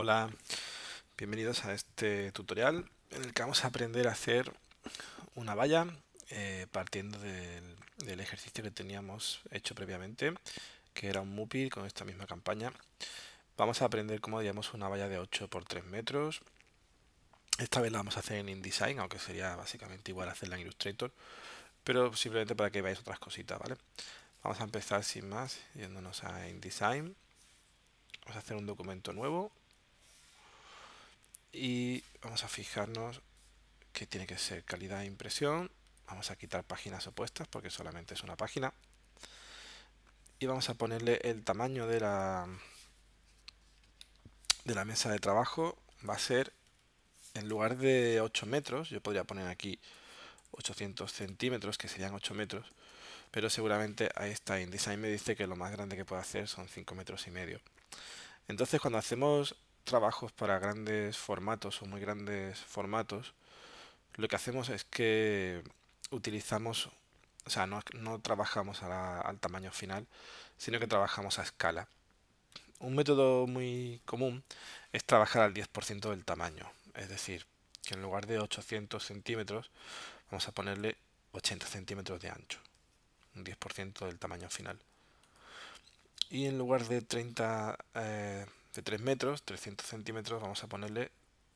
Hola, bienvenidos a este tutorial en el que vamos a aprender a hacer una valla eh, partiendo del, ejercicio que teníamos hecho previamente, que era un MUPI con esta misma campaña. Vamos a aprender cómo digamos una valla de 8 por 3 metros. Esta vez la vamos a hacer en InDesign, aunque sería básicamente igual hacerla en Illustrator, pero simplemente para que veáis otras cositas, ¿vale? Vamos a empezar sin más, yéndonos a InDesign. Vamos a hacer un documento nuevo y vamos a fijarnos que tiene que ser calidad de impresión. Vamos a quitar páginas opuestas porque solamente es una página. Y vamos a ponerle el tamaño de la, de la mesa de trabajo. Va a ser, en lugar de 8 metros, yo podría poner aquí 800 centímetros, que serían 8 metros. Pero seguramente ahí está. InDesign me dice que lo más grande que puedo hacer son 5 metros y medio. Entonces cuando hacemos trabajos para grandes formatos o muy grandes formatos, lo que hacemos es que utilizamos, o sea, no, trabajamos al tamaño final, sino que trabajamos a escala. Un método muy común es trabajar al 10% del tamaño, es decir, que en lugar de 800 centímetros, vamos a ponerle 80 centímetros de ancho, un 10% del tamaño final. Y en lugar de 30 de 3 metros, 300 centímetros, vamos a ponerle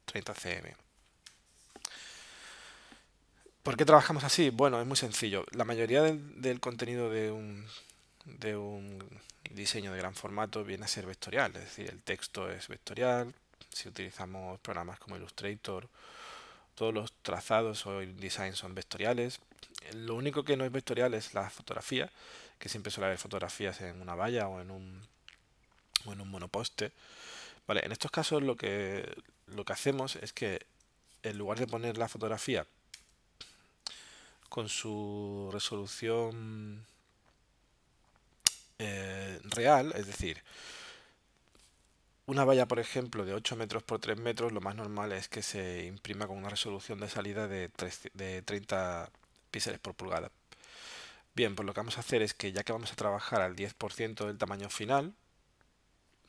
30 cm. ¿Por qué trabajamos así? Bueno, es muy sencillo. La mayoría del, contenido de un, de un diseño de gran formato viene a ser vectorial, es decir, el texto es vectorial, si utilizamos programas como Illustrator, todos los trazados o el design son vectoriales. Lo único que no es vectorial es la fotografía, que siempre suele haber fotografías en una valla o en un o en un monoposte. en estos casos lo que, lo que hacemos es que en lugar de poner la fotografía con su resolución eh, real, es decir, una valla, por ejemplo, de 8 metros por 3 metros, lo más normal es que se imprima con una resolución de salida de, de 30 píxeles por pulgada. Bien, pues lo que vamos a hacer es que ya que vamos a trabajar al 10% del tamaño final,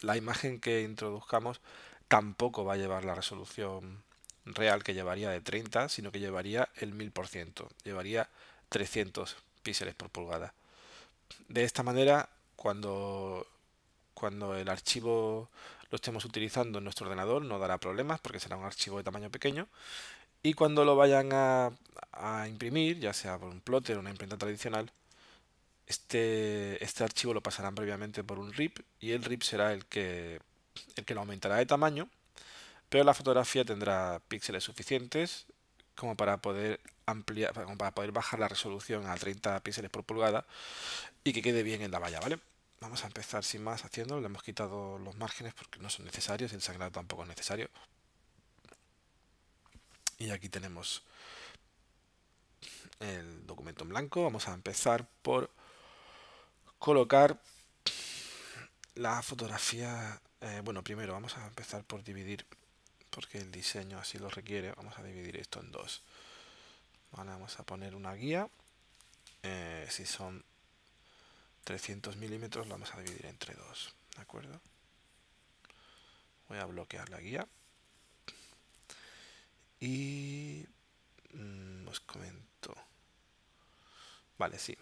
la imagen que introduzcamos tampoco va a llevar la resolución real que llevaría de 30, sino que llevaría el 1000%, llevaría 300 píxeles por pulgada. De esta manera, cuando, cuando el archivo lo estemos utilizando en nuestro ordenador, no dará problemas porque será un archivo de tamaño pequeño. Y cuando lo vayan a, a imprimir, ya sea por un plotter o una imprenta tradicional, este, este archivo lo pasarán previamente por un RIP y el RIP será el que, el que lo aumentará de tamaño, pero la fotografía tendrá píxeles suficientes como para poder ampliar, para poder bajar la resolución a 30 píxeles por pulgada y que quede bien en la valla, ¿vale? Vamos a empezar sin más haciendo, le hemos quitado los márgenes porque no son necesarios, el sangrado tampoco es necesario. Y aquí tenemos el documento en blanco, vamos a empezar por colocar la fotografía. Eh, bueno, primero vamos a empezar por dividir, porque el diseño así lo requiere. Vamos a dividir esto en dos. vamos a poner una guía. Eh, si son 300 milímetros, la vamos a dividir entre dos. ¿De acuerdo? Voy a bloquear la guía. Y mm, os comento. Vale, sí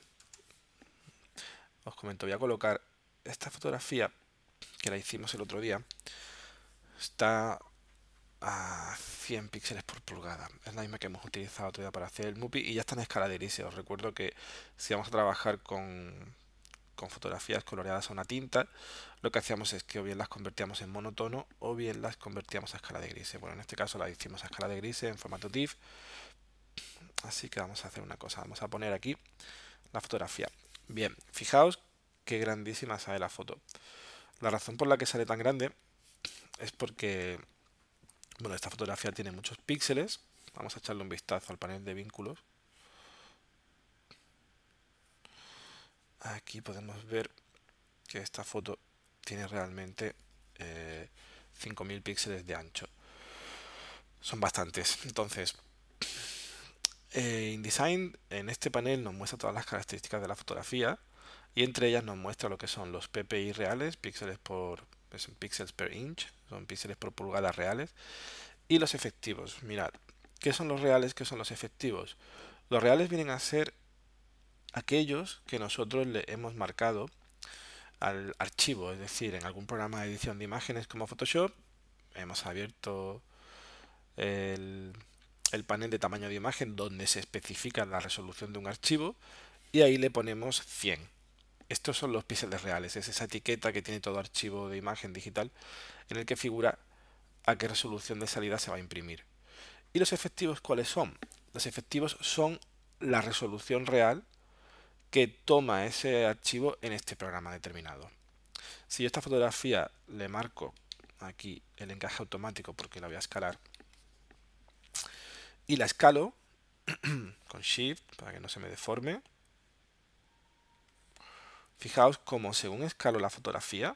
os comento, voy a colocar esta fotografía que la hicimos el otro día. Está a 100 píxeles por pulgada. Es la misma que hemos utilizado otro día para hacer el MUPI y ya está en escala de grise. Os recuerdo que si vamos a trabajar con, fotografías coloreadas a una tinta, lo que hacíamos es que o bien las convertíamos en monotono o bien las convertíamos a escala de grises. Bueno, en este caso la hicimos a escala de grises en formato TIFF. Así que vamos a hacer una cosa. Vamos a poner aquí la fotografía. Bien, fijaos qué grandísima sale la foto. La razón por la que sale tan grande es porque, bueno, esta fotografía tiene muchos píxeles. Vamos a echarle un vistazo al panel de vínculos. Aquí podemos ver que esta foto tiene realmente 5000 eh, píxeles de ancho. Son bastantes. Entonces, eh, InDesign en este panel nos muestra todas las características de la fotografía y entre ellas nos muestra lo que son los PPI reales, píxeles por píxeles per inch, son píxeles por pulgada reales y los efectivos. Mirad, ¿qué son los reales? ¿Qué son los efectivos? Los reales vienen a ser aquellos que nosotros le hemos marcado al archivo, es decir, en algún programa de edición de imágenes como Photoshop, hemos abierto el el panel de tamaño de imagen donde se especifica la resolución de un archivo y ahí le ponemos 100. Estos son los píxeles reales, es esa etiqueta que tiene todo archivo de imagen digital en el que figura a qué resolución de salida se va a imprimir. ¿Y los efectivos cuáles son? Los efectivos son la resolución real que toma ese archivo en este programa determinado. Si yo esta fotografía le marco aquí el encaje automático porque la voy a escalar, y la escalo con Shift para que no se me deforme. Fijaos cómo según escalo la fotografía,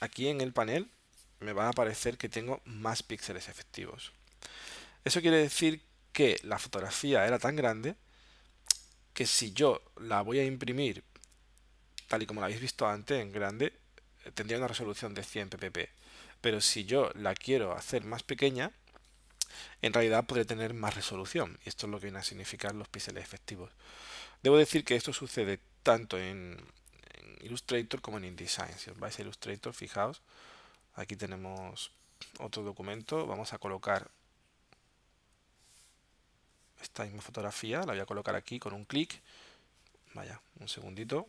aquí en el panel me va a aparecer que tengo más píxeles efectivos. Eso quiere decir que la fotografía era tan grande que si yo la voy a imprimir tal y como la habéis visto antes en grande, eh, tendría una resolución de 100 ppp. Pero si yo la quiero hacer más pequeña, en realidad podré tener más resolución. y Esto es lo que viene a significar los píxeles efectivos. Debo decir que esto sucede tanto en, en Illustrator como en InDesign. Si os vais a Illustrator, fijaos, aquí tenemos otro documento. Vamos a colocar esta misma fotografía, la voy a colocar aquí con un clic. Vaya, un segundito.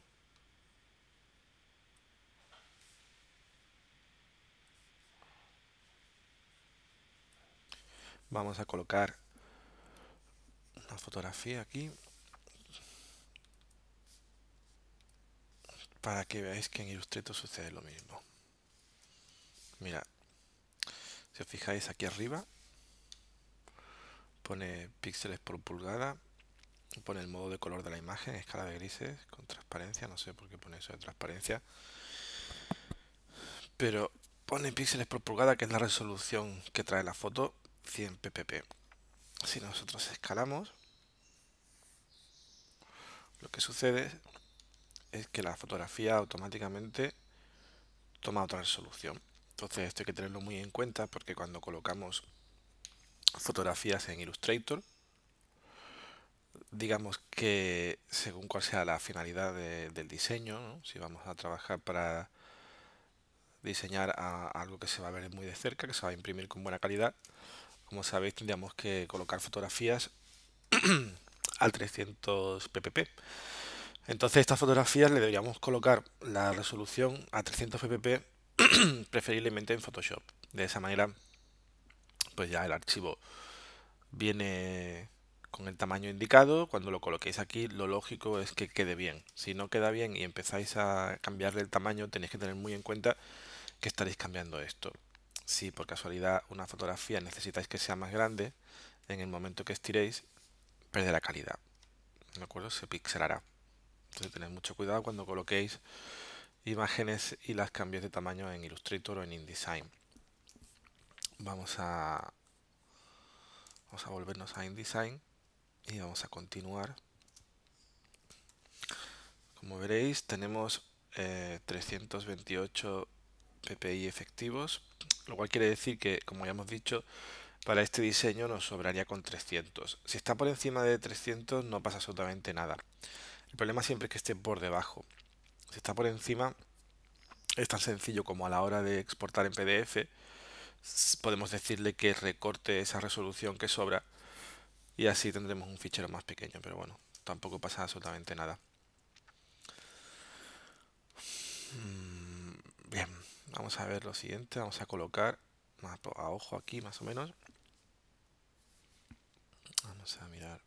Vamos a colocar una fotografía aquí para que veáis que en Illustrator sucede lo mismo. Mira, si os fijáis aquí arriba, pone píxeles por pulgada, pone el modo de color de la imagen, escala de grises, con transparencia, no sé por qué pone eso de transparencia, pero pone píxeles por pulgada, que es la resolución que trae la foto, 100 ppp. Si nosotros escalamos, lo que sucede es que la fotografía automáticamente toma otra resolución. Entonces esto hay que tenerlo muy en cuenta porque cuando colocamos fotografías en Illustrator, digamos que según cuál sea la finalidad del diseño, si vamos a trabajar para diseñar algo que se va a ver muy de cerca, que se va a imprimir con buena calidad, como sabéis, tendríamos que colocar fotografías al 300 ppp. Entonces estas fotografías le deberíamos colocar la resolución a 300 ppp preferiblemente en Photoshop. De esa manera pues ya el archivo viene con el tamaño indicado. Cuando lo coloquéis aquí lo lógico es que quede bien. Si no queda bien y empezáis a cambiarle el tamaño tenéis que tener muy en cuenta que estaréis cambiando esto si por casualidad una fotografía necesitáis que sea más grande, en el momento que estiréis perderá calidad. ¿De acuerdo? Se pixelará. Entonces tened mucho cuidado cuando coloquéis imágenes y las cambiéis de tamaño en Illustrator o en InDesign. Vamos a, vamos a volvernos a InDesign y vamos a continuar. Como veréis tenemos 328 eh, ppi efectivos lo cual quiere decir que, como ya hemos dicho, para este diseño nos sobraría con 300. Si está por encima de 300 no pasa absolutamente nada. El problema siempre es que esté por debajo. Si está por encima es tan sencillo como a la hora de exportar en PDF podemos decirle que recorte esa resolución que sobra y así tendremos un fichero más pequeño, pero bueno, tampoco pasa absolutamente nada. Mm, bien. Vamos a ver lo siguiente. Vamos a colocar a ojo aquí más o menos. Vamos a mirar.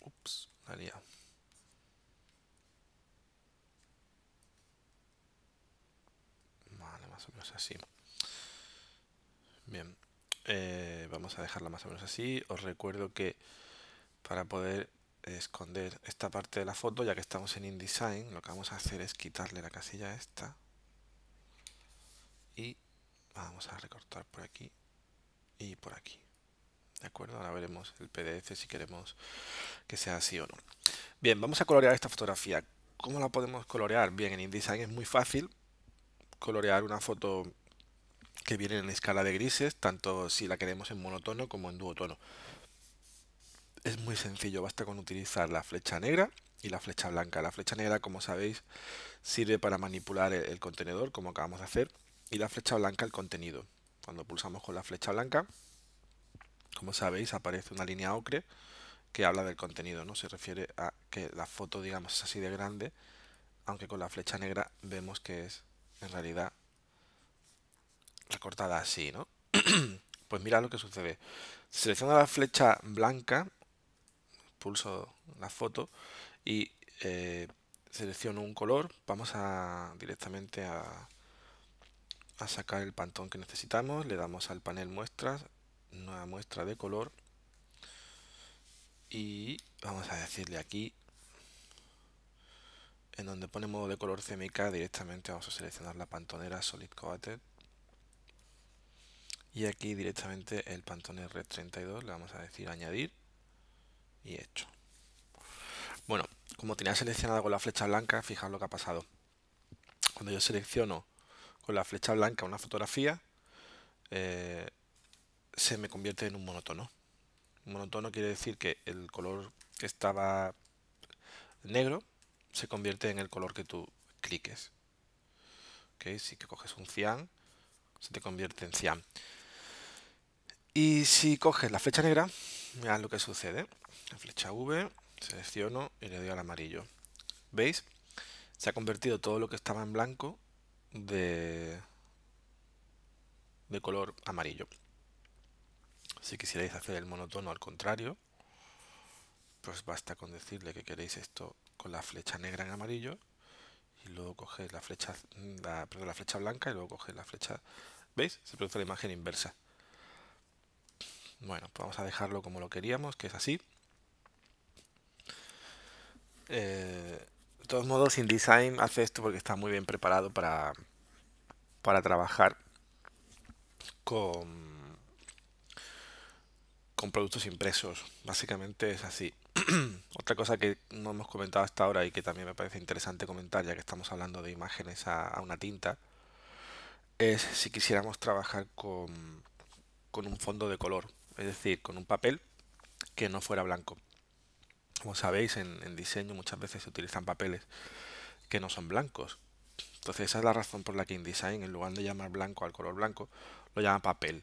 Ups, la Vale, más o menos así. Bien. Eh, vamos a dejarla más o menos así. Os recuerdo que para poder esconder esta parte de la foto, ya que estamos en InDesign, lo que vamos a hacer es quitarle la casilla esta y vamos a recortar por aquí y por aquí. ¿De acuerdo? Ahora veremos el PDF si queremos que sea así o no. Bien, vamos a colorear esta fotografía. ¿Cómo la podemos colorear? Bien, en InDesign es muy fácil colorear una foto que viene en escala de grises, tanto si la queremos en monotono como en duotono es muy sencillo, basta con utilizar la flecha negra y la flecha blanca. La flecha negra, como sabéis, sirve para manipular el, contenedor, como acabamos de hacer, y la flecha blanca el contenido. Cuando pulsamos con la flecha blanca, como sabéis, aparece una línea ocre que habla del contenido, ¿no? Se refiere a que la foto, digamos, es así de grande, aunque con la flecha negra vemos que es, en realidad, recortada así, ¿no? pues mira lo que sucede. Selecciona la flecha blanca pulso la foto y eh, selecciono un color. Vamos a directamente a, sacar el pantón que necesitamos. Le damos al panel muestras, nueva muestra de color y vamos a decirle aquí en donde pone modo de color CMYK directamente vamos a seleccionar la pantonera Solid Coated y aquí directamente el pantone Red 32 le vamos a decir añadir y hecho. Bueno, como tenía seleccionado con la flecha blanca, fijaos lo que ha pasado. Cuando yo selecciono con la flecha blanca una fotografía, eh, se me convierte en un monotono. Un monotono quiere decir que el color que estaba negro se convierte en el color que tú cliques. ¿Okay? Si que coges un cian, se te convierte en cian. Y si coges la flecha negra, mirad lo que sucede la flecha V, selecciono y le doy al amarillo. ¿Veis? Se ha convertido todo lo que estaba en blanco de, de color amarillo. Si quisierais hacer el monotono al contrario, pues basta con decirle que queréis esto con la flecha negra en amarillo y luego cogéis la flecha, la, flecha blanca y luego coger la flecha... ¿Veis? Se produce la imagen inversa. Bueno, pues vamos a dejarlo como lo queríamos, que es así. Eh, de todos modos, InDesign hace esto porque está muy bien preparado para, para trabajar con, con productos impresos. Básicamente es así. Otra cosa que no hemos comentado hasta ahora y que también me parece interesante comentar, ya que estamos hablando de imágenes a, una tinta, es si quisiéramos trabajar con un fondo de color, es decir, con un papel que no fuera blanco. Como sabéis, en, diseño muchas veces se utilizan papeles que no son blancos. Entonces esa es la razón por la que InDesign, en lugar de llamar blanco al color blanco, lo llama papel.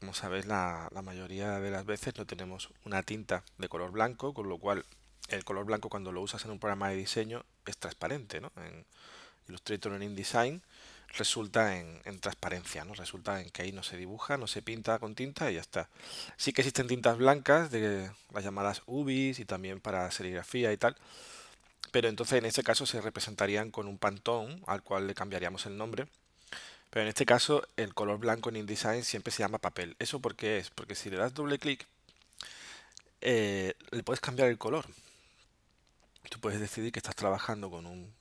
Como sabéis, la, mayoría de las veces no tenemos una tinta de color blanco, con lo cual el color blanco cuando lo usas en un programa de diseño es transparente. ¿no? En Illustrator en InDesign resulta en, transparencia, ¿no? Resulta en que ahí no se dibuja, no se pinta con tinta y ya está. Sí que existen tintas blancas, de las llamadas ubis y también para serigrafía y tal, pero entonces en este caso se representarían con un pantón al cual le cambiaríamos el nombre. Pero en este caso el color blanco en InDesign siempre se llama papel. ¿Eso por qué es? Porque si le das doble clic eh, le puedes cambiar el color. Tú puedes decidir que estás trabajando con un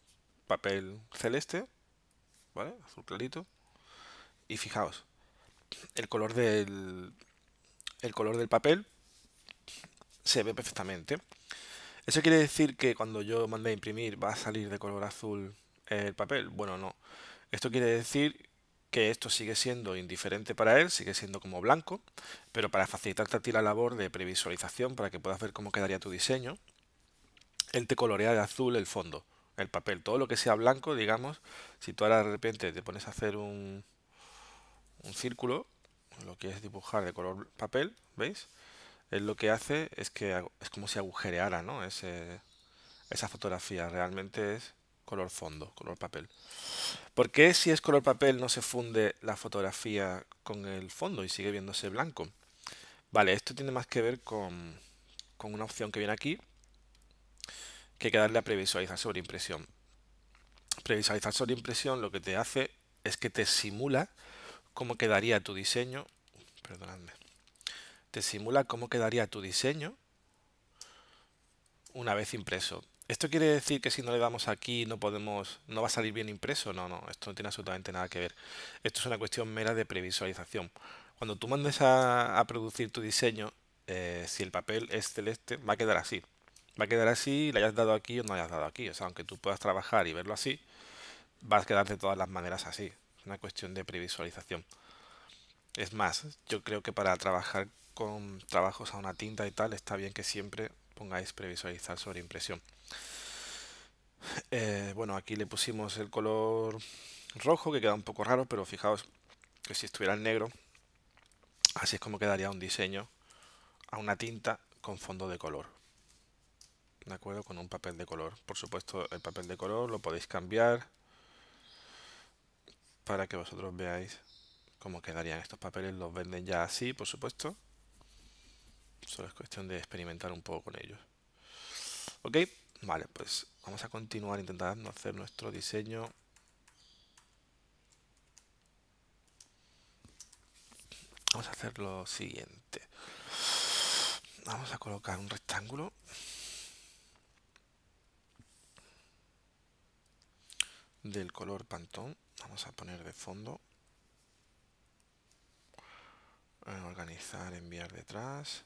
papel celeste ¿vale? Azul clarito. Y fijaos, el color del, el color del papel se ve perfectamente. ¿Eso quiere decir que cuando yo mande a imprimir va a salir de color azul el papel? Bueno, no. Esto quiere decir que esto sigue siendo indiferente para él, sigue siendo como blanco, pero para facilitarte a ti la labor de previsualización, para que puedas ver cómo quedaría tu diseño, él te colorea de azul el fondo el papel, todo lo que sea blanco, digamos, si tú ahora de repente te pones a hacer un, un círculo, lo que es dibujar de color papel, ¿veis? Es lo que hace es que es como si agujereara, ¿no? esa fotografía realmente es color fondo, color papel. ¿Por qué si es color papel no se funde la fotografía con el fondo y sigue viéndose blanco? Vale, esto tiene más que ver con, con una opción que viene aquí, que que darle a previsualizar sobre impresión. Previsualizar sobre impresión lo que te hace es que te simula cómo quedaría tu diseño. Perdonadme. Te simula cómo quedaría tu diseño una vez impreso. ¿Esto quiere decir que si no le damos aquí no podemos, no va a salir bien impreso? No, no, esto no tiene absolutamente nada que ver. Esto es una cuestión mera de previsualización. Cuando tú mandes a, producir tu diseño, eh, si el papel es celeste, va a quedar así va a quedar así, le hayas dado aquí o no hayas dado aquí. O sea, aunque tú puedas trabajar y verlo así, vas a quedar de todas las maneras así. Es una cuestión de previsualización. Es más, yo creo que para trabajar con trabajos a una tinta y tal, está bien que siempre pongáis previsualizar sobre impresión. Eh, bueno, aquí le pusimos el color rojo, que queda un poco raro, pero fijaos que si estuviera el negro, así es como quedaría un diseño a una tinta con fondo de color de acuerdo con un papel de color por supuesto el papel de color lo podéis cambiar para que vosotros veáis cómo quedarían estos papeles los venden ya así por supuesto solo es cuestión de experimentar un poco con ellos ok vale pues vamos a continuar intentando hacer nuestro diseño vamos a hacer lo siguiente vamos a colocar un rectángulo del color pantón. Vamos a poner de fondo. organizar, enviar detrás.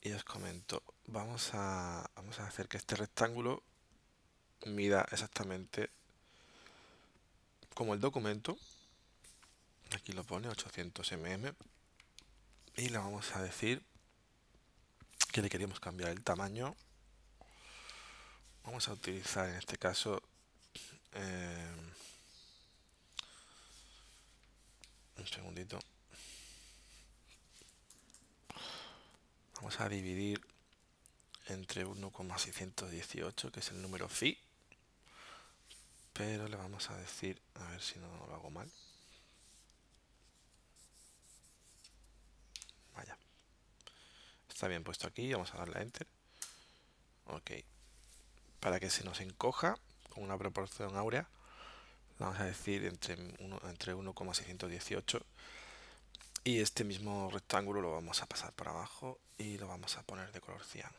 Y os comento, vamos a, vamos a hacer que este rectángulo mida exactamente como el documento. Aquí lo pone 800 mm. Y le vamos a decir que le queríamos cambiar el tamaño. Vamos a utilizar en este caso eh, un segundito. Vamos a dividir entre 1,618, que es el número phi. Pero le vamos a decir, a ver si no lo hago mal. Vaya. Está bien puesto aquí, vamos a darle a Enter. Ok. Para que se nos encoja, una proporción áurea, vamos a decir entre, entre 1,618 y este mismo rectángulo lo vamos a pasar para abajo y lo vamos a poner de color cian.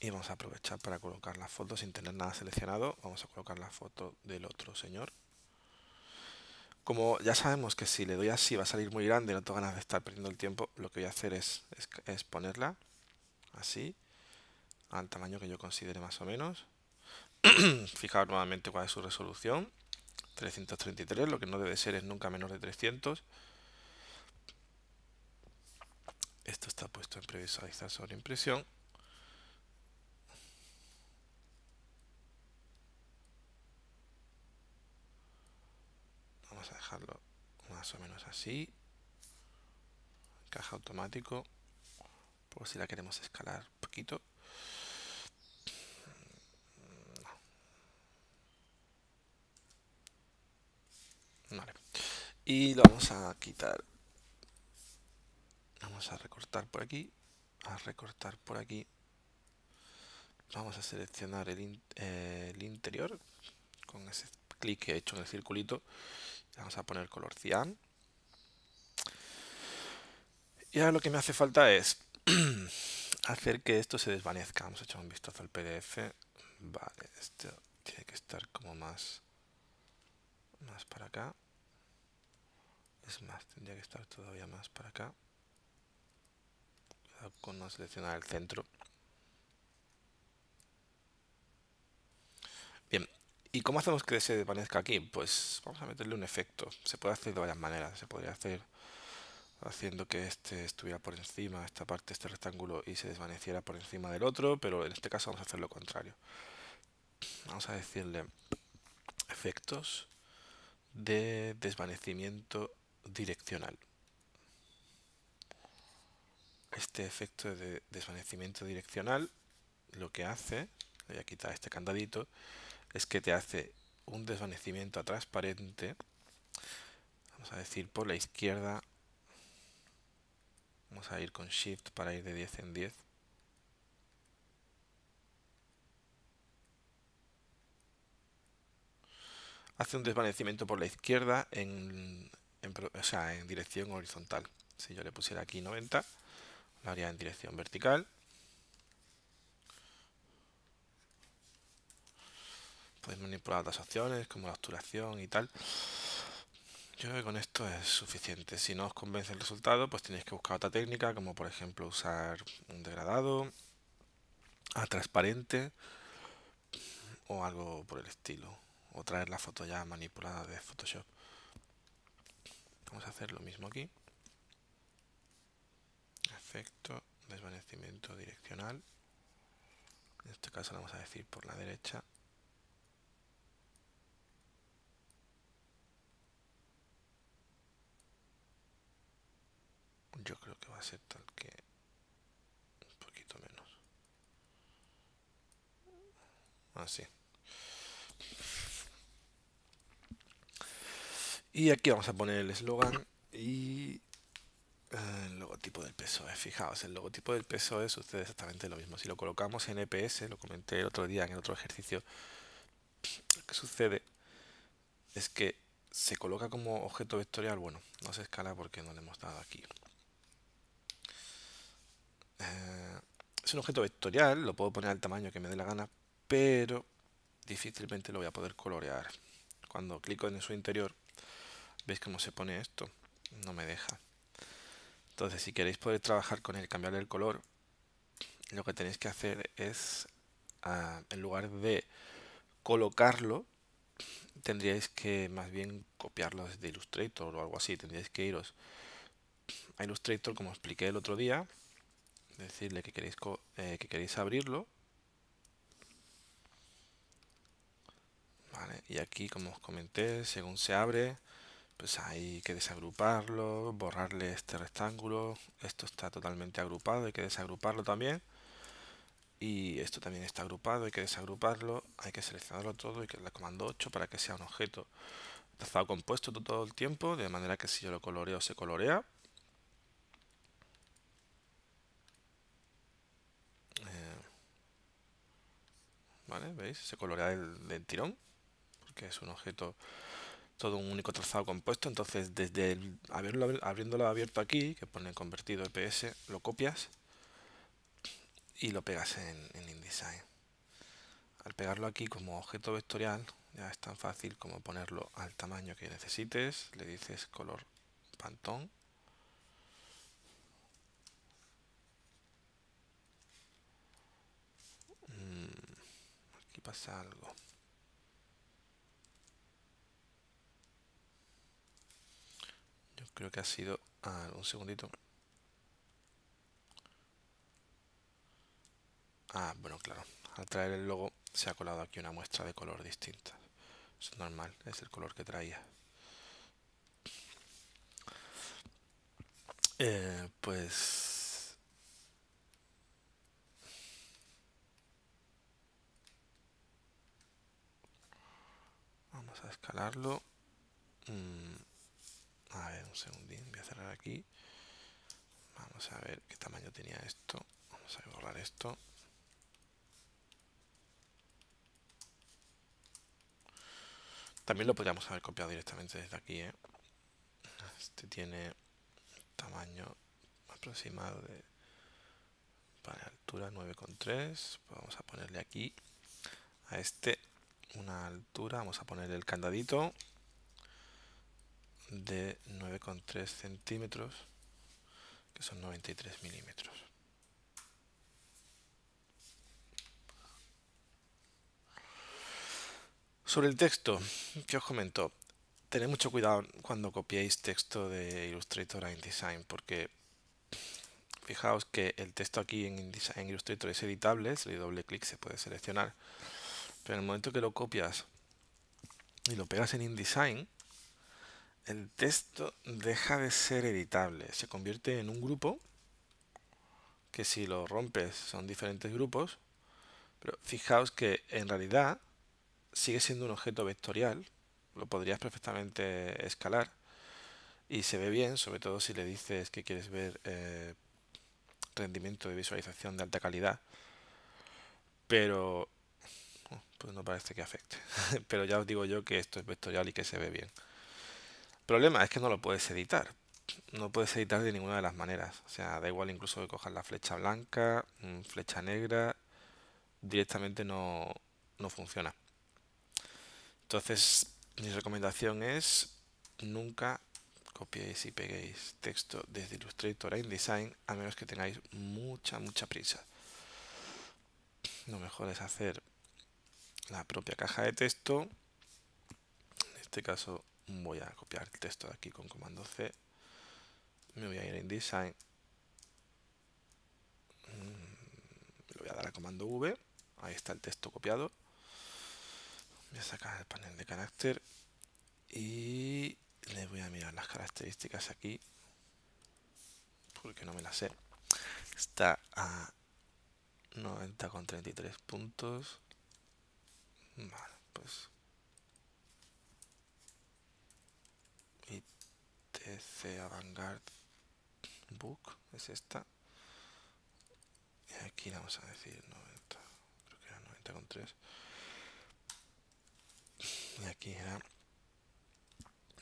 Y vamos a aprovechar para colocar la foto sin tener nada seleccionado. Vamos a colocar la foto del otro señor. Como ya sabemos que si le doy así va a salir muy grande, no tengo ganas de estar perdiendo el tiempo, lo que voy a hacer es, es ponerla así, al tamaño que yo considere más o menos. Fijaos nuevamente cuál es su resolución. 333, lo que no debe ser es nunca menos de 300. Esto está puesto en previsualizar sobre impresión. Vamos a dejarlo más o menos así. Caja automático. Por si la queremos escalar un poquito. y lo vamos a quitar vamos a recortar por aquí a recortar por aquí vamos a seleccionar el, eh, interior con ese clic que he hecho en el circulito vamos a poner color cian y ahora lo que me hace falta es hacer que esto se desvanezca vamos a echar un vistazo al pdf vale, esto tiene que estar como más más para acá es más, tendría que estar todavía más para acá. con no seleccionar el centro. Bien, ¿y cómo hacemos que se desvanezca aquí? Pues vamos a meterle un efecto. Se puede hacer de varias maneras. Se podría hacer haciendo que este estuviera por encima, esta parte, este rectángulo, y se desvaneciera por encima del otro, pero en este caso vamos a hacer lo contrario. Vamos a decirle efectos de desvanecimiento direccional. Este efecto de desvanecimiento direccional lo que hace, voy a quitar este candadito, es que te hace un desvanecimiento transparente, vamos a decir por la izquierda, vamos a ir con Shift para ir de 10 en 10, hace un desvanecimiento por la izquierda en o sea, en dirección horizontal. Si yo le pusiera aquí 90, lo haría en dirección vertical. Podéis manipular otras opciones como la obturación y tal. Yo creo que con esto es suficiente. Si no os convence el resultado, pues tenéis que buscar otra técnica, como por ejemplo usar un degradado, a transparente o algo por el estilo. O traer la foto ya manipulada de Photoshop vamos a hacer lo mismo aquí. Efecto, desvanecimiento direccional. En este caso lo vamos a decir por la derecha. Yo creo que va a ser tal que un poquito menos. Así. Y aquí vamos a poner el eslogan y eh, el logotipo del PSOE. Fijaos, el logotipo del PSOE sucede exactamente lo mismo. Si lo colocamos en EPS, lo comenté el otro día en el otro ejercicio, lo que sucede es que se coloca como objeto vectorial. Bueno, no se escala porque no le hemos dado aquí. Eh, es un objeto vectorial, lo puedo poner al tamaño que me dé la gana, pero difícilmente lo voy a poder colorear. Cuando clico en su interior ¿Veis cómo se pone esto? No me deja. Entonces, si queréis poder trabajar con el, cambiarle el color, lo que tenéis que hacer es, ah, en lugar de colocarlo, tendríais que más bien copiarlo desde Illustrator o algo así. Tendríais que iros a Illustrator, como expliqué el otro día, decirle que queréis, eh, que queréis abrirlo. y aquí, como os comenté, según se abre, pues hay que desagruparlo, borrarle este rectángulo, esto está totalmente agrupado, hay que desagruparlo también, y esto también está agrupado, hay que desagruparlo, hay que seleccionarlo todo y que la comando 8 para que sea un objeto trazado compuesto todo el tiempo, de manera que si yo lo coloreo se colorea. Eh, ¿Vale? ¿Veis? Se colorea el, del tirón, porque es un objeto todo un único trazado compuesto, entonces desde el, abierto aquí, que pone convertido EPS, lo copias y lo pegas en, en InDesign. Al pegarlo aquí como objeto vectorial, ya es tan fácil como ponerlo al tamaño que necesites, le dices color pantón mm, aquí pasa algo creo que ha sido... Ah, un segundito. Ah, bueno, claro. Al traer el logo se ha colado aquí una muestra de color distinta. Es normal, es el color que traía. Eh, pues... Vamos a escalarlo. Mm segundín, voy a cerrar aquí. Vamos a ver qué tamaño tenía esto. Vamos a borrar esto. También lo podríamos haber copiado directamente desde aquí. ¿eh? Este tiene tamaño aproximado de para altura 9,3. Pues vamos a ponerle aquí a este una altura. Vamos a poner el candadito de 9,3 centímetros, que son 93 milímetros. Sobre el texto, que os comento, tened mucho cuidado cuando copiéis texto de Illustrator a InDesign, porque fijaos que el texto aquí en, InDesign, Illustrator es editable, si le doble clic se puede seleccionar, pero en el momento que lo copias y lo pegas en InDesign, el texto deja de ser editable, se convierte en un grupo que si lo rompes son diferentes grupos, pero fijaos que en realidad sigue siendo un objeto vectorial, lo podrías perfectamente escalar y se ve bien, sobre todo si le dices que quieres ver eh, rendimiento de visualización de alta calidad, pero oh, pues no parece que afecte, pero ya os digo yo que esto es vectorial y que se ve bien problema es que no lo puedes editar. No puedes editar de ninguna de las maneras. O sea, da igual incluso que cojas la flecha blanca, mm, flecha negra, directamente no, no funciona. Entonces, mi recomendación es nunca copiéis y peguéis texto desde Illustrator a InDesign a menos que tengáis mucha, mucha prisa. Lo mejor es hacer la propia caja de texto. En este caso voy a copiar el texto de aquí con comando C, me voy a ir a InDesign, mm, le voy a dar a comando V, ahí está el texto copiado, voy a sacar el panel de carácter y le voy a mirar las características aquí, porque no me las sé, está a 90 con 33 puntos, vale, pues ese Avangard Book, es esta. Y aquí vamos a decir 90, creo que era 90,3. Y aquí era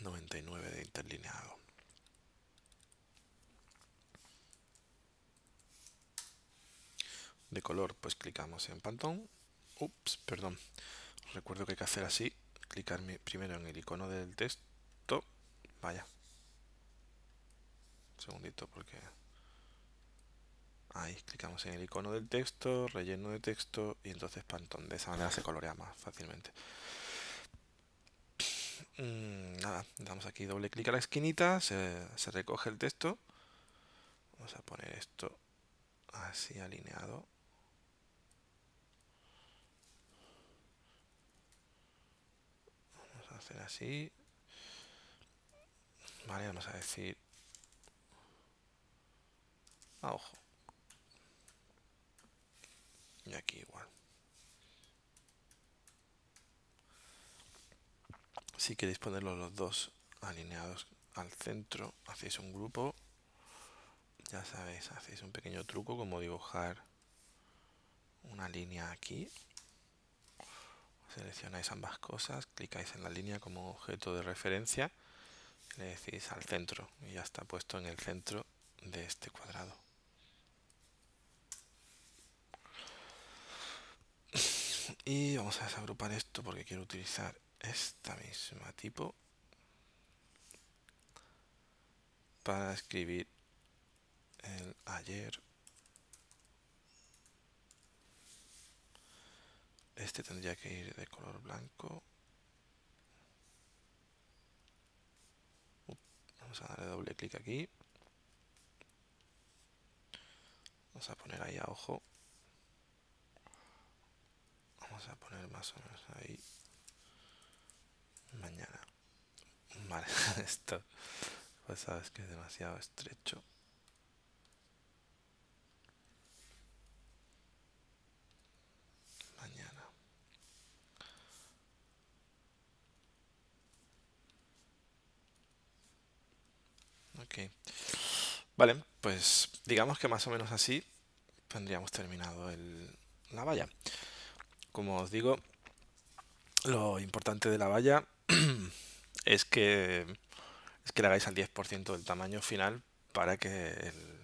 99 de interlineado. De color, pues clicamos en pantón. Ups, perdón. Recuerdo que hay que hacer así, clicar primero en el icono del texto. Vaya, segundito porque... Ahí clicamos en el icono del texto, relleno de texto y entonces pantón, De esa manera se colorea más fácilmente. Mm, nada, damos aquí doble clic a la esquinita, se, se recoge el texto. Vamos a poner esto así alineado. Vamos a hacer así. Vale, vamos a decir a ah, ojo. Y aquí igual. Si queréis ponerlos los dos alineados al centro, hacéis un grupo. Ya sabéis, hacéis un pequeño truco como dibujar una línea aquí. Seleccionáis ambas cosas, clicáis en la línea como objeto de referencia, le decís al centro y ya está puesto en el centro de este cuadrado. Y vamos a desagrupar esto porque quiero utilizar esta misma tipo para escribir el ayer. Este tendría que ir de color blanco. vamos a darle doble clic aquí. Vamos a poner ahí a ojo vamos a poner más o menos ahí mañana vale esto pues sabes que es demasiado estrecho mañana ok vale pues digamos que más o menos así tendríamos terminado el, la valla como os digo, lo importante de la valla es que, es que hagáis al 10% del tamaño final para que el,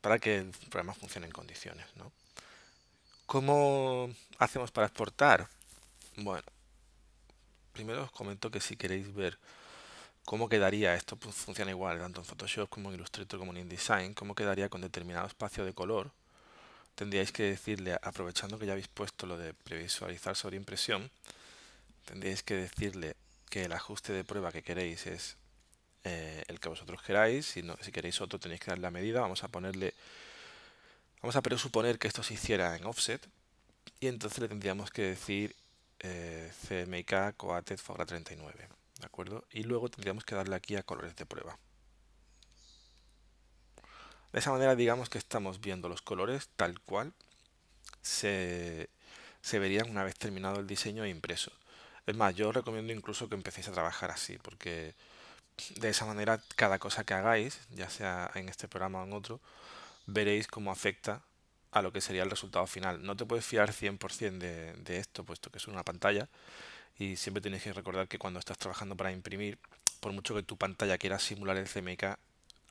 para que el programa funcione en condiciones. ¿no? ¿Cómo hacemos para exportar? Bueno, primero os comento que si queréis ver cómo quedaría, esto funciona igual tanto en Photoshop como en Illustrator como en InDesign, cómo quedaría con determinado espacio de color, tendríais que decirle, aprovechando que ya habéis puesto lo de previsualizar sobre impresión, tendríais que decirle que el ajuste de prueba que queréis es eh, el que vosotros queráis. Si, no, si queréis otro tenéis que dar la medida. Vamos a ponerle... Vamos a presuponer que esto se hiciera en offset. Y entonces le tendríamos que decir eh, CMYK Coated Fogra 39. ¿De acuerdo? Y luego tendríamos que darle aquí a colores de prueba. De esa manera digamos que estamos viendo los colores tal cual se, verían una vez terminado el diseño e impreso. Es más, yo os recomiendo incluso que empecéis a trabajar así, porque de esa manera cada cosa que hagáis, ya sea en este programa o en otro, veréis cómo afecta a lo que sería el resultado final. No te puedes fiar 100% de, de esto, puesto que es una pantalla, y siempre tenéis que recordar que cuando estás trabajando para imprimir, por mucho que tu pantalla quiera simular el CMYK,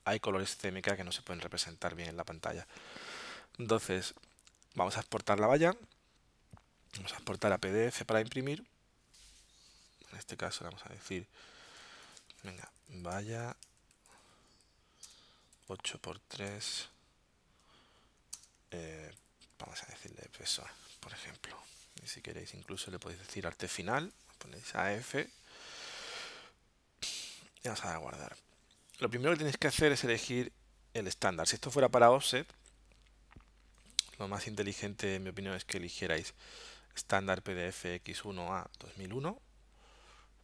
hay colores CMK que no se pueden representar bien en la pantalla. Entonces, vamos a exportar la valla. Vamos a exportar a PDF para imprimir. En este caso vamos a decir, venga, valla 8x3. Eh, vamos a decirle peso, por ejemplo. Y si queréis incluso le podéis decir arte final. Ponéis AF. Y vamos a guardar lo primero que tenéis que hacer es elegir el estándar. Si esto fuera para offset, lo más inteligente, en mi opinión, es que eligierais estándar PDF X1A 2001.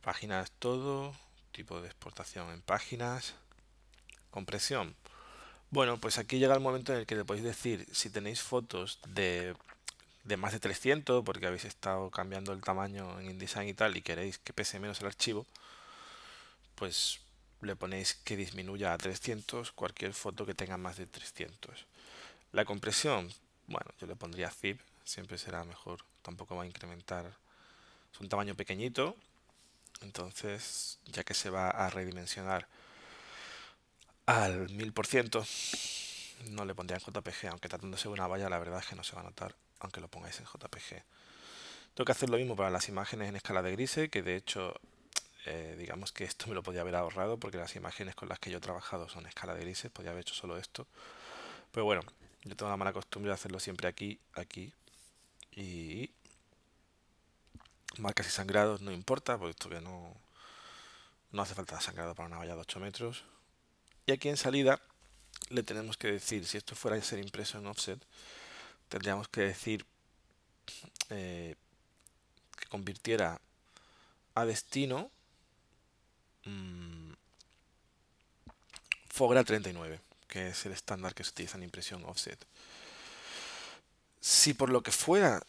Páginas todo, tipo de exportación en páginas, compresión. Bueno, pues aquí llega el momento en el que le podéis decir si tenéis fotos de, de más de 300, porque habéis estado cambiando el tamaño en InDesign y tal, y queréis que pese menos el archivo, pues le ponéis que disminuya a 300 cualquier foto que tenga más de 300. La compresión, bueno, yo le pondría zip, siempre será mejor, tampoco va a incrementar, es un tamaño pequeñito, entonces ya que se va a redimensionar al 1000%, no le pondría en JPG, aunque tratándose de una valla la verdad es que no se va a notar, aunque lo pongáis en JPG. Tengo que hacer lo mismo para las imágenes en escala de grises, que de hecho eh, digamos que esto me lo podía haber ahorrado porque las imágenes con las que yo he trabajado son escala de grises, podía haber hecho solo esto. Pero bueno, yo tengo la mala costumbre de hacerlo siempre aquí, aquí y marcas y sangrados no importa, ...porque que no, no hace falta sangrado para una valla de 8 metros. Y aquí en salida le tenemos que decir, si esto fuera a ser impreso en offset, tendríamos que decir eh, que convirtiera a destino Mm, Fogra 39, que es el estándar que se utiliza en impresión offset. Si por lo que fuera,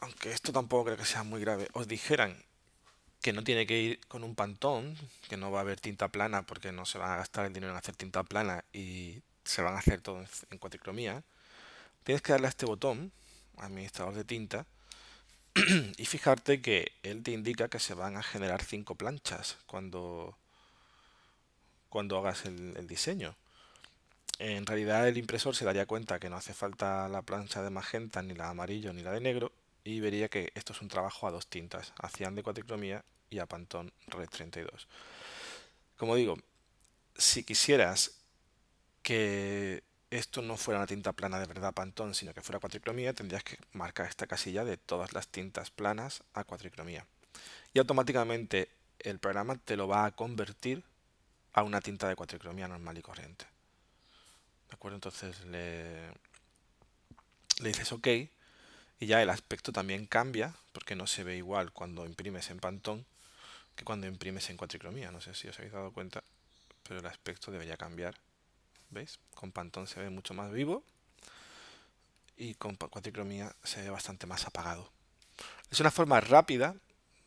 aunque esto tampoco creo que sea muy grave, os dijeran que no tiene que ir con un pantón, que no va a haber tinta plana porque no se van a gastar el dinero en hacer tinta plana y se van a hacer todo en cuatricromía, tienes que darle a este botón, administrador de tinta, y fijarte que él te indica que se van a generar cinco planchas cuando, cuando hagas el, diseño. En realidad el impresor se daría cuenta que no hace falta la plancha de magenta, ni la amarillo, ni la de negro, y vería que esto es un trabajo a dos tintas, a cian de cuatricromía y a pantón Red 32. Como digo, si quisieras que esto no fuera una tinta plana de verdad pantón, sino que fuera cuatricromía, tendrías que marcar esta casilla de todas las tintas planas a cuatricromía. Y automáticamente el programa te lo va a convertir a una tinta de cuatricromía normal y corriente. ¿De acuerdo? Entonces le, dices OK y ya el aspecto también cambia porque no se ve igual cuando imprimes en pantón que cuando imprimes en cuatricromía. No sé si os habéis dado cuenta, pero el aspecto debería cambiar ¿Veis? Con Pantón se ve mucho más vivo y con cuatricromía se ve bastante más apagado. Es una forma rápida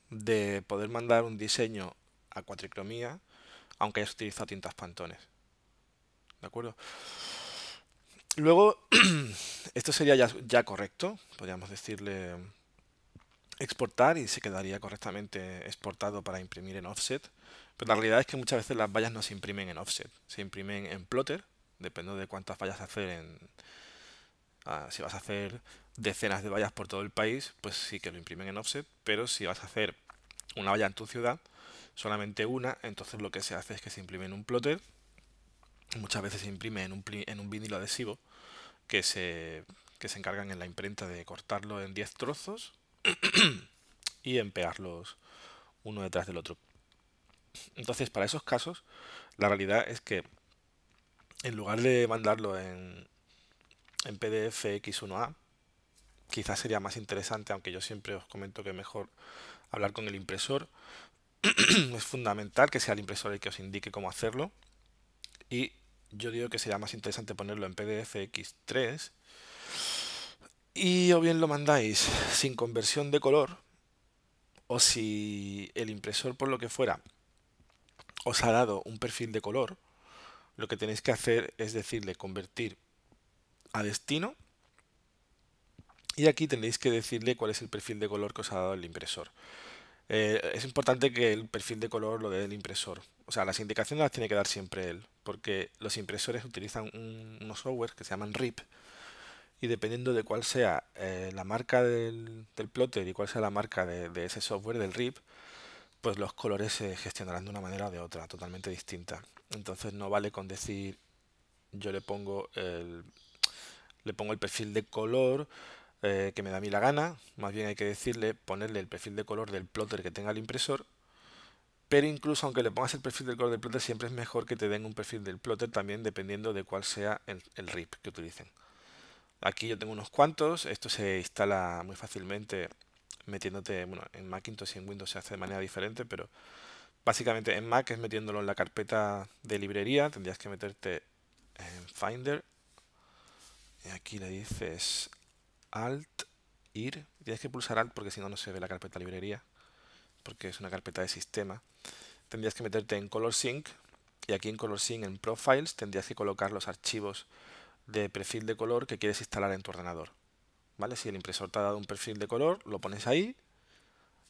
de poder mandar un diseño a cuatricromía aunque hayas utilizado tintas pantones. ¿De acuerdo? Luego, esto sería ya, ya correcto, podríamos decirle exportar y se quedaría correctamente exportado para imprimir en offset. Pero la realidad es que muchas veces las vallas no se imprimen en offset, se imprimen en plotter depende de cuántas vallas hacer en... Ah, si vas a hacer decenas de vallas por todo el país, pues sí que lo imprimen en offset, pero si vas a hacer una valla en tu ciudad, solamente una, entonces lo que se hace es que se imprime en un plotter, muchas veces se imprime en un, vinilo adhesivo, que se, que se encargan en la imprenta de cortarlo en 10 trozos y empearlos uno detrás del otro. Entonces, para esos casos, la realidad es que en lugar de mandarlo en, PDF X1A, quizás sería más interesante, aunque yo siempre os comento que es mejor hablar con el impresor. es fundamental que sea el impresor el que os indique cómo hacerlo. Y yo digo que sería más interesante ponerlo en PDF X3. Y o bien lo mandáis sin conversión de color, o si el impresor por lo que fuera os ha dado un perfil de color, lo que tenéis que hacer es decirle convertir a destino y aquí tenéis que decirle cuál es el perfil de color que os ha dado el impresor. Eh, es importante que el perfil de color lo dé el impresor. O sea, las indicaciones las tiene que dar siempre él, porque los impresores utilizan un, unos software que se llaman RIP y dependiendo de cuál sea eh, la marca del, plotter y cuál sea la marca de, de ese software del RIP, pues los colores se gestionarán de una manera o de otra, totalmente distinta. Entonces no vale con decir yo le pongo el, le pongo el perfil de color eh, que me da a mí la gana. Más bien hay que decirle, ponerle el perfil de color del plotter que tenga el impresor. Pero incluso aunque le pongas el perfil del color del plotter, siempre es mejor que te den un perfil del plotter también dependiendo de cuál sea el, RIP que utilicen. Aquí yo tengo unos cuantos, esto se instala muy fácilmente metiéndote, en Macintosh y en Windows se hace de manera diferente, pero Básicamente en Mac es metiéndolo en la carpeta de librería, tendrías que meterte en Finder. Y aquí le dices Alt, Ir. Tienes que pulsar Alt porque si no, no se ve la carpeta de librería, porque es una carpeta de sistema. Tendrías que meterte en ColorSync y aquí en ColorSync, en Profiles, tendrías que colocar los archivos de perfil de color que quieres instalar en tu ordenador. ¿Vale? Si el impresor te ha dado un perfil de color, lo pones ahí,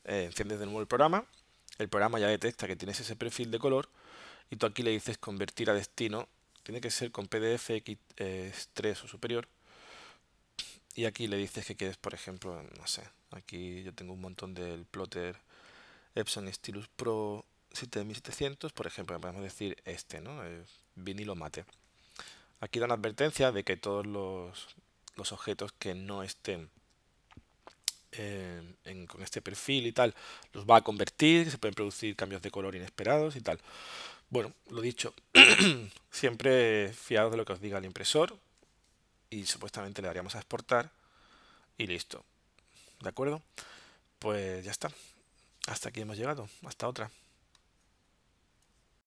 eh, enciendes de nuevo el programa el programa ya detecta que tienes ese perfil de color y tú aquí le dices convertir a destino, tiene que ser con PDF X3 eh, o superior y aquí le dices que quieres, por ejemplo, no sé, aquí yo tengo un montón del plotter Epson Stylus Pro 7700, por ejemplo, podemos decir este, ¿no? Eh, vinilo mate. Aquí da una advertencia de que todos los, los objetos que no estén con este perfil y tal, los va a convertir, se pueden producir cambios de color inesperados y tal. Bueno, lo dicho, siempre fiados de lo que os diga el impresor y supuestamente le daríamos a exportar y listo. ¿De acuerdo? Pues ya está. Hasta aquí hemos llegado. Hasta otra.